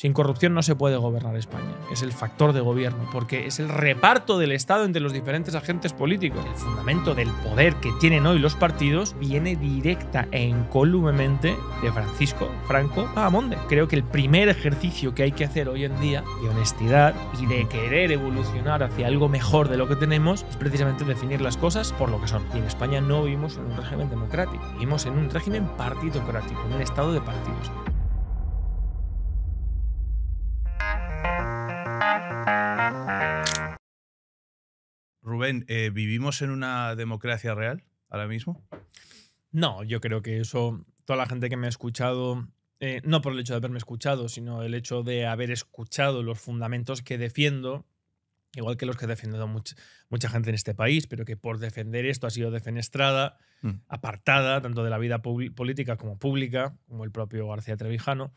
Sin corrupción no se puede gobernar España. Es el factor de gobierno, porque es el reparto del Estado entre los diferentes agentes políticos. El fundamento del poder que tienen hoy los partidos viene directa e incólumemente de Francisco Franco Amonde. Creo que el primer ejercicio que hay que hacer hoy en día de honestidad y de querer evolucionar hacia algo mejor de lo que tenemos es precisamente definir las cosas por lo que son. Y en España no vivimos en un régimen democrático, vivimos en un régimen partidocrático, en un Estado de partidos. Eh, ¿vivimos en una democracia real ahora mismo? No, yo creo que eso, toda la gente que me ha escuchado, eh, no por el hecho de haberme escuchado, sino el hecho de haber escuchado los fundamentos que defiendo, igual que los que ha defendido mucha gente en este país, pero que por defender esto ha sido defenestrada, mm. apartada tanto de la vida política como pública, como el propio García Trevijano,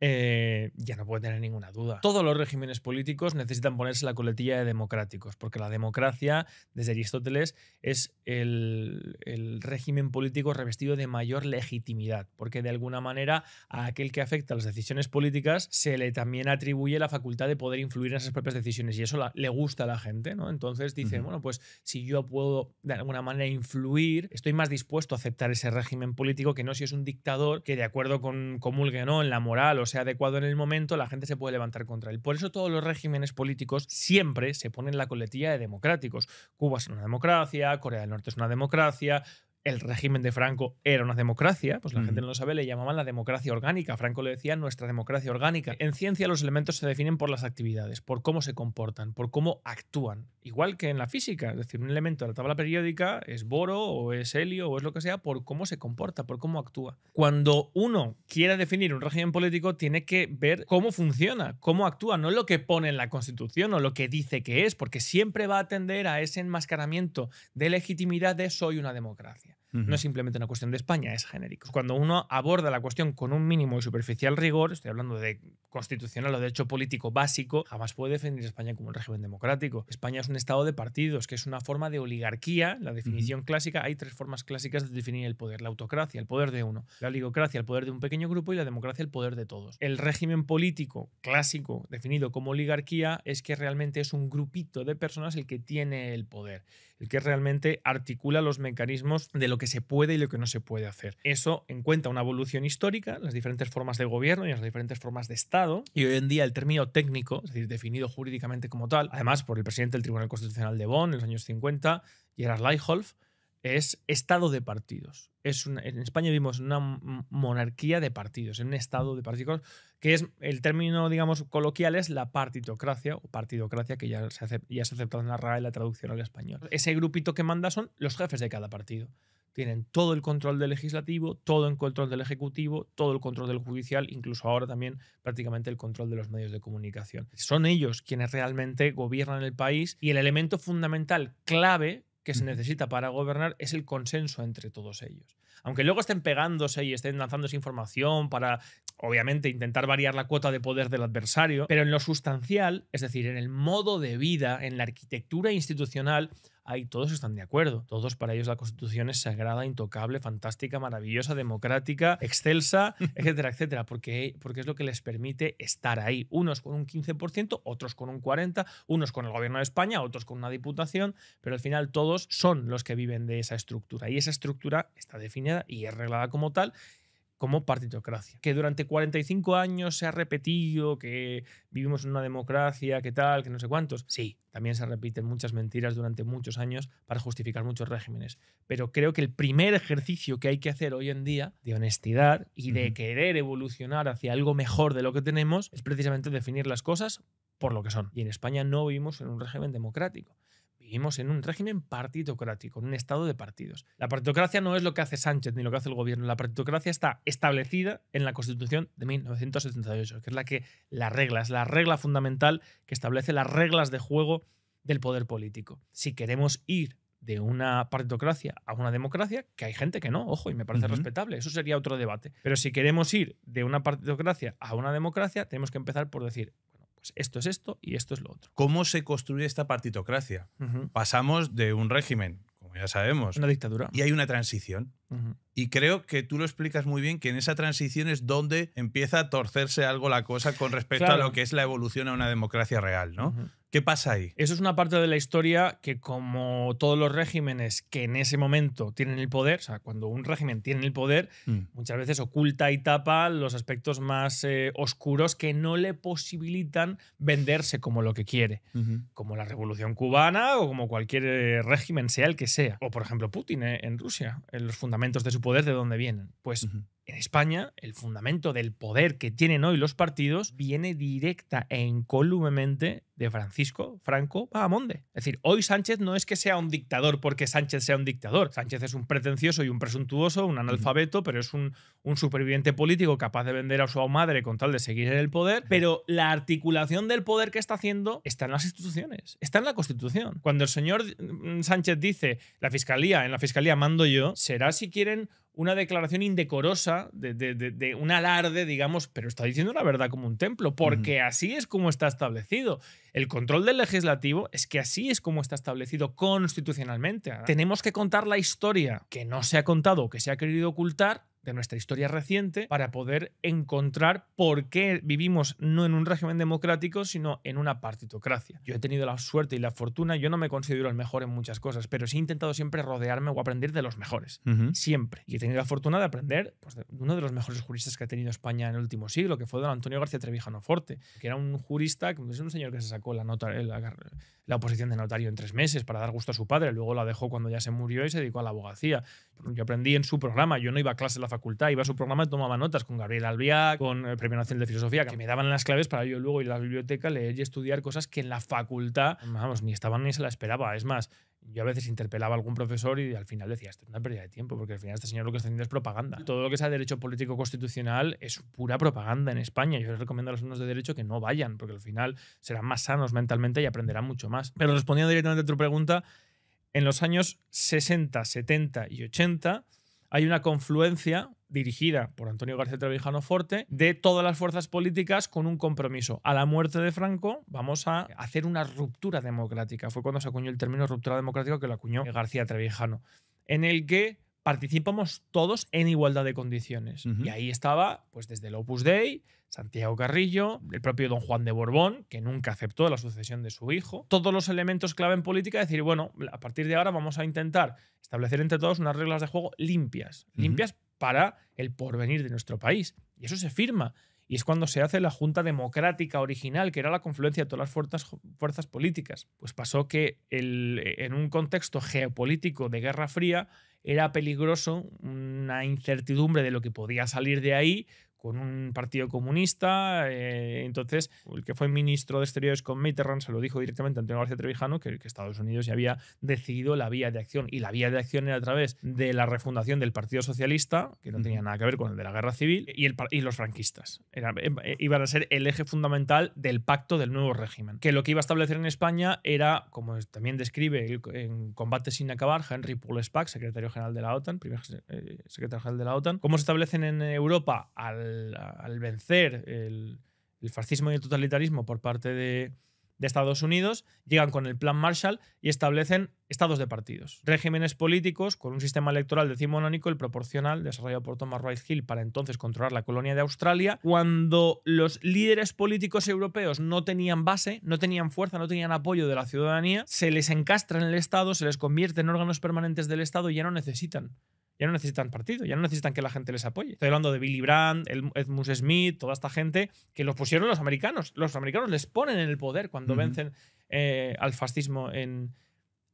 eh, ya no puede tener ninguna duda. Todos los regímenes políticos necesitan ponerse la coletilla de democráticos, porque la democracia, desde Aristóteles, es el, el régimen político revestido de mayor legitimidad, porque de alguna manera a aquel que afecta las decisiones políticas se le también atribuye la facultad de poder influir en esas propias decisiones, y eso la, le gusta a la gente, ¿no? Entonces dice bueno, pues si yo puedo de alguna manera influir, estoy más dispuesto a aceptar ese régimen político que no si es un dictador que de acuerdo con comulgue no en la moral o sea adecuado en el momento, la gente se puede levantar contra él. Por eso todos los regímenes políticos siempre se ponen la coletilla de democráticos. Cuba es una democracia, Corea del Norte es una democracia, el régimen de Franco era una democracia, pues la gente no lo sabe, le llamaban la democracia orgánica. Franco le decía nuestra democracia orgánica. En ciencia los elementos se definen por las actividades, por cómo se comportan, por cómo actúan. Igual que en la física, es decir, un elemento de la tabla periódica es boro o es helio o es lo que sea por cómo se comporta, por cómo actúa. Cuando uno quiera definir un régimen político, tiene que ver cómo funciona, cómo actúa, no lo que pone en la Constitución o lo que dice que es, porque siempre va a atender a ese enmascaramiento de legitimidad de soy una democracia. No es simplemente una cuestión de España, es genérico. Cuando uno aborda la cuestión con un mínimo y superficial rigor, estoy hablando de constitucional o de hecho político básico, jamás puede definir España como un régimen democrático. España es un estado de partidos, que es una forma de oligarquía, la definición clásica. Hay tres formas clásicas de definir el poder: la autocracia, el poder de uno, la oligocracia, el poder de un pequeño grupo, y la democracia, el poder de todos. El régimen político clásico, definido como oligarquía, es que realmente es un grupito de personas el que tiene el poder el que realmente articula los mecanismos de lo que se puede y lo que no se puede hacer. Eso en cuenta una evolución histórica, las diferentes formas de gobierno y las diferentes formas de Estado, y hoy en día el término técnico, es decir, definido jurídicamente como tal, además por el presidente del Tribunal Constitucional de Bonn en los años 50, Gerhard Leiholf, es estado de partidos. Es en España vivimos una monarquía de partidos, un estado de partidos, que es el término, digamos, coloquial es la partitocracia o partidocracia que ya se, ha ya se aceptado en la RAE la traducción al español. Ese grupito que manda son los jefes de cada partido. Tienen todo el control del legislativo, todo el control del ejecutivo, todo el control del judicial, incluso ahora también prácticamente el control de los medios de comunicación. Son ellos quienes realmente gobiernan el país y el elemento fundamental, clave, que se necesita para gobernar es el consenso entre todos ellos. Aunque luego estén pegándose y estén lanzando esa información para, obviamente, intentar variar la cuota de poder del adversario, pero en lo sustancial, es decir, en el modo de vida, en la arquitectura institucional, ahí todos están de acuerdo. Todos para ellos la Constitución es sagrada, intocable, fantástica, maravillosa, democrática, excelsa, etcétera, etcétera, porque, porque es lo que les permite estar ahí. Unos con un 15%, otros con un 40%, unos con el gobierno de España, otros con una diputación, pero al final todos son los que viven de esa estructura y esa estructura está definida y es reglada como tal como partitocracia, que durante 45 años se ha repetido que vivimos en una democracia, que tal, que no sé cuántos. Sí, también se repiten muchas mentiras durante muchos años para justificar muchos regímenes. Pero creo que el primer ejercicio que hay que hacer hoy en día de honestidad y de querer evolucionar hacia algo mejor de lo que tenemos es precisamente definir las cosas por lo que son. Y en España no vivimos en un régimen democrático. Vivimos en un régimen partidocrático, en un estado de partidos. La partidocracia no es lo que hace Sánchez ni lo que hace el gobierno. La partidocracia está establecida en la Constitución de 1978, que es la que la regla, la regla fundamental que establece las reglas de juego del poder político. Si queremos ir de una partitocracia a una democracia, que hay gente que no, ojo, y me parece respetable, eso sería otro debate. Pero si queremos ir de una partitocracia a una democracia, tenemos que empezar por decir, pues esto es esto y esto es lo otro. ¿Cómo se construye esta partitocracia? Pasamos de un régimen, como ya sabemos. Una dictadura. Y hay una transición. Y creo que tú lo explicas muy bien, que en esa transición es donde empieza a torcerse algo la cosa con respecto a lo que es la evolución a una democracia real, ¿no? ¿Qué pasa ahí? Eso es una parte de la historia que como todos los regímenes que en ese momento tienen el poder, o sea, cuando un régimen tiene el poder, mm. muchas veces oculta y tapa los aspectos más eh, oscuros que no le posibilitan venderse como lo que quiere, como la Revolución Cubana o como cualquier eh, régimen, sea el que sea. O por ejemplo Putin eh, en Rusia, los fundamentos de su poder de dónde vienen. Pues En España, el fundamento del poder que tienen hoy los partidos viene directa e incólumemente de Francisco Franco Bahamonde. Es decir, hoy Sánchez no es que sea un dictador porque Sánchez sea un dictador. Sánchez es un pretencioso y un presuntuoso, un analfabeto, pero es un, superviviente político capaz de vender a su madre con tal de seguir en el poder. Pero la articulación del poder que está haciendo está en las instituciones, está en la Constitución. Cuando el señor mm, Sánchez dice, la fiscalía, en la fiscalía mando yo, será si quieren una declaración indecorosa, de, un alarde, digamos, pero está diciendo la verdad como un templo, porque así es como está establecido. El control del legislativo es que así es como está establecido constitucionalmente. Tenemos que contar la historia que no se ha contado que se ha querido ocultar de nuestra historia reciente para poder encontrar por qué vivimos no en un régimen democrático, sino en una partitocracia. Yo he tenido la suerte y la fortuna, yo no me considero el mejor en muchas cosas, pero sí he intentado siempre rodearme o aprender de los mejores, siempre. Y he tenido la fortuna de aprender pues, de uno de los mejores juristas que ha tenido España en el último siglo, que fue don Antonio García Trevijano Forte, que era un jurista, que es un señor que se sacó la, nota, la, oposición de notario en tres meses para dar gusto a su padre, luego la dejó cuando ya se murió y se dedicó a la abogacía. Yo aprendí en su programa, yo no iba a clase la facultad, iba a su programa y tomaba notas con Gabriel Albiá, con el eh, Premio Nacional de Filosofía, que me daban las claves para yo luego ir a la biblioteca, leer y estudiar cosas que en la facultad, vamos, ni estaban ni se la esperaba. Es más, yo a veces interpelaba a algún profesor y al final decía, esto es una pérdida de tiempo, porque al final este señor lo que está haciendo es propaganda. Todo lo que sea derecho político constitucional es pura propaganda en España. Yo les recomiendo a los alumnos de derecho que no vayan, porque al final serán más sanos mentalmente y aprenderán mucho más. Pero respondiendo directamente a tu pregunta, en los años 60, 70 y 80 hay una confluencia dirigida por Antonio García Trevijano Forte de todas las fuerzas políticas con un compromiso. A la muerte de Franco vamos a hacer una ruptura democrática. Fue cuando se acuñó el término ruptura democrática que lo acuñó García Trevijano, en el que participamos todos en igualdad de condiciones. Y ahí estaba, pues desde el Opus Dei, Santiago Carrillo, el propio don Juan de Borbón, que nunca aceptó la sucesión de su hijo, todos los elementos clave en política, decir, bueno, a partir de ahora vamos a intentar establecer entre todos unas reglas de juego limpias, limpias para el porvenir de nuestro país. Y eso se firma. Y es cuando se hace la Junta Democrática original, que era la confluencia de todas las fuerzas, políticas. Pues pasó que en un contexto geopolítico de Guerra Fría era peligroso una incertidumbre de lo que podía salir de ahí con un partido comunista. Eh, entonces, el que fue ministro de Exteriores con Mitterrand se lo dijo directamente a Antonio García Trevijano que, que, Estados Unidos ya había decidido la vía de acción. Y la vía de acción era a través de la refundación del Partido Socialista, que no tenía nada que ver con el de la guerra civil, y, el, y los franquistas. Eh, eh, iban a ser el eje fundamental del pacto del nuevo régimen. Que lo que iba a establecer en España era, como también describe el, en Combate sin acabar, Henry Paul secretario general de la OTAN, primer secretario general de la OTAN, cómo se establecen en Europa al al, vencer el, fascismo y el totalitarismo por parte de, Estados Unidos, llegan con el Plan Marshall y establecen estados de partidos, regímenes políticos con un sistema electoral decimonónico, el proporcional, desarrollado por Thomas Wright Hill para entonces controlar la colonia de Australia, cuando los líderes políticos europeos no tenían base, no tenían fuerza, no tenían apoyo de la ciudadanía, se les encastra en el Estado, se les convierte en órganos permanentes del Estado y ya no necesitan ya no necesitan partido, ya no necesitan que la gente les apoye. Estoy hablando de Billy Brandt, Edmund Smith, toda esta gente que los pusieron los americanos. Los americanos les ponen en el poder cuando vencen eh, al fascismo en,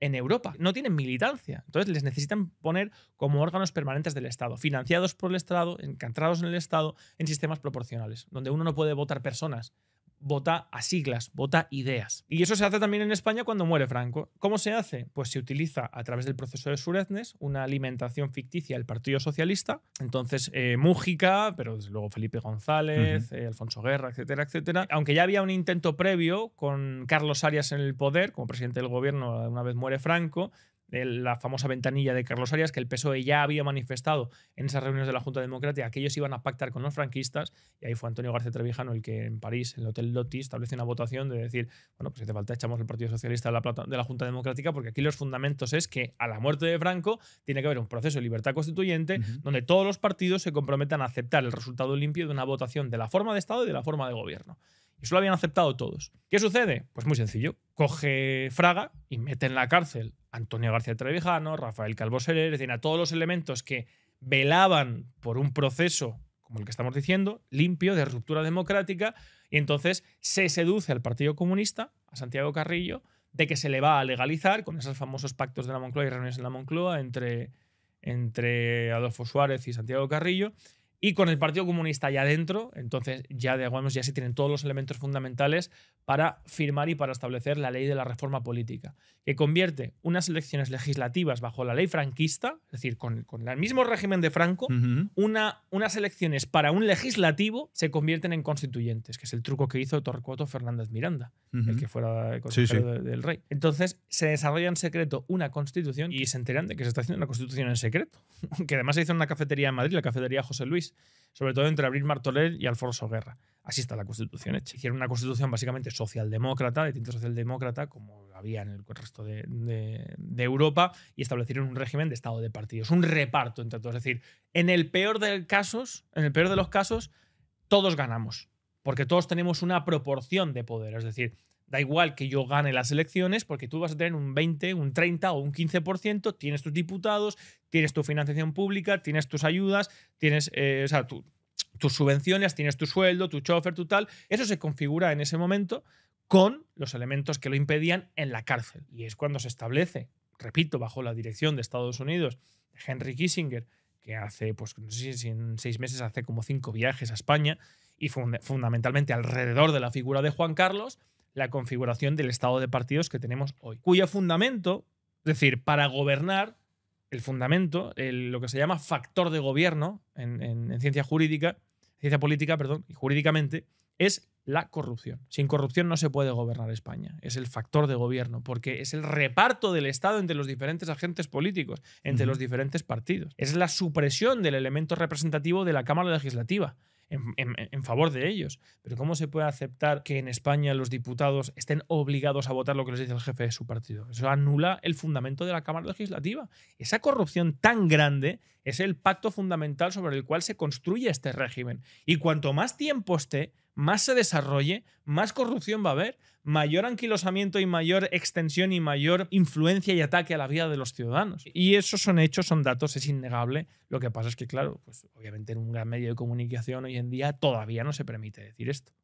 en Europa. No tienen militancia. Entonces les necesitan poner como órganos permanentes del Estado, financiados por el Estado, encantados en el Estado, en sistemas proporcionales, donde uno no puede votar personas, vota a siglas, vota ideas. Y eso se hace también en España cuando muere Franco. ¿Cómo se hace? Pues se utiliza a través del proceso de Sureznes una alimentación ficticia del Partido Socialista. Entonces, eh, Mújica, pero luego Felipe González, eh, Alfonso Guerra, etcétera, etcétera. Aunque ya había un intento previo con Carlos Arias en el poder, como presidente del gobierno una vez muere Franco, la famosa ventanilla de Carlos Arias, que el PSOE ya había manifestado en esas reuniones de la Junta Democrática que ellos iban a pactar con los franquistas, y ahí fue Antonio García Trevijano el que en París, en el Hotel Lotti, establece una votación de decir, bueno, pues si te falta echamos el Partido Socialista de la, plata, de la Junta Democrática, porque aquí los fundamentos es que a la muerte de Franco tiene que haber un proceso de libertad constituyente donde todos los partidos se comprometan a aceptar el resultado limpio de una votación de la forma de Estado y de la forma de gobierno. y Eso lo habían aceptado todos. ¿Qué sucede? Pues muy sencillo. Coge Fraga y mete en la cárcel Antonio García Trevijano, Rafael Calvo Serer, es decir, a todos los elementos que velaban por un proceso, como el que estamos diciendo, limpio, de ruptura democrática, y entonces se seduce al Partido Comunista, a Santiago Carrillo, de que se le va a legalizar con esos famosos pactos de la Moncloa y reuniones en la Moncloa entre, entre Adolfo Suárez y Santiago Carrillo, y con el Partido Comunista ya adentro, entonces ya digamos, ya se tienen todos los elementos fundamentales para firmar y para establecer la ley de la reforma política, que convierte unas elecciones legislativas bajo la ley franquista, es decir, con, con el mismo régimen de Franco, una, unas elecciones para un legislativo se convierten en constituyentes, que es el truco que hizo Torcuato Fernández Miranda, el que fuera consejero del rey. Entonces se desarrolla en secreto una constitución y se enteran de que se está haciendo una constitución en secreto, que además se hizo en una cafetería en Madrid, la cafetería José Luis sobre todo entre Abril Martorell y Alfonso Guerra. Así está la constitución hecha. Hicieron una constitución básicamente socialdemócrata, de tinte socialdemócrata, como había en el resto de, Europa, y establecieron un régimen de estado de partidos, un reparto entre todos. Es decir, en el peor de en el peor de los casos, todos ganamos, porque todos tenemos una proporción de poder. Es decir, Da igual que yo gane las elecciones porque tú vas a tener un 20, un 30 o un 15%, tienes tus diputados, tienes tu financiación pública, tienes tus ayudas, tienes, eh, o tus subvenciones, tienes tu sueldo, tu chofer, tu tal. Eso se configura en ese momento con los elementos que lo impedían en la cárcel. Y es cuando se establece, repito, bajo la dirección de Estados Unidos, Henry Kissinger, que hace, pues no sé si en seis meses hace como cinco viajes a España, y fundamentalmente alrededor de la figura de Juan Carlos, la configuración del estado de partidos que tenemos hoy, cuyo fundamento, es decir, para gobernar, el fundamento, lo que se llama factor de gobierno en, ciencia jurídica, ciencia política, perdón, y jurídicamente, es la corrupción. Sin corrupción no se puede gobernar España. Es el factor de gobierno, porque es el reparto del Estado entre los diferentes agentes políticos, entre los diferentes partidos. Es la supresión del elemento representativo de la Cámara Legislativa en, favor de ellos. Pero ¿cómo se puede aceptar que en España los diputados estén obligados a votar lo que les dice el jefe de su partido? Eso anula el fundamento de la Cámara Legislativa. Esa corrupción tan grande es el pacto fundamental sobre el cual se construye este régimen. Y cuanto más tiempo esté, más se desarrolle, más corrupción va a haber, mayor anquilosamiento y mayor extensión y mayor influencia y ataque a la vida de los ciudadanos. Y esos son hechos, son datos, es innegable. Lo que pasa es que, claro, pues obviamente en un gran medio de comunicación hoy en día todavía no se permite decir esto.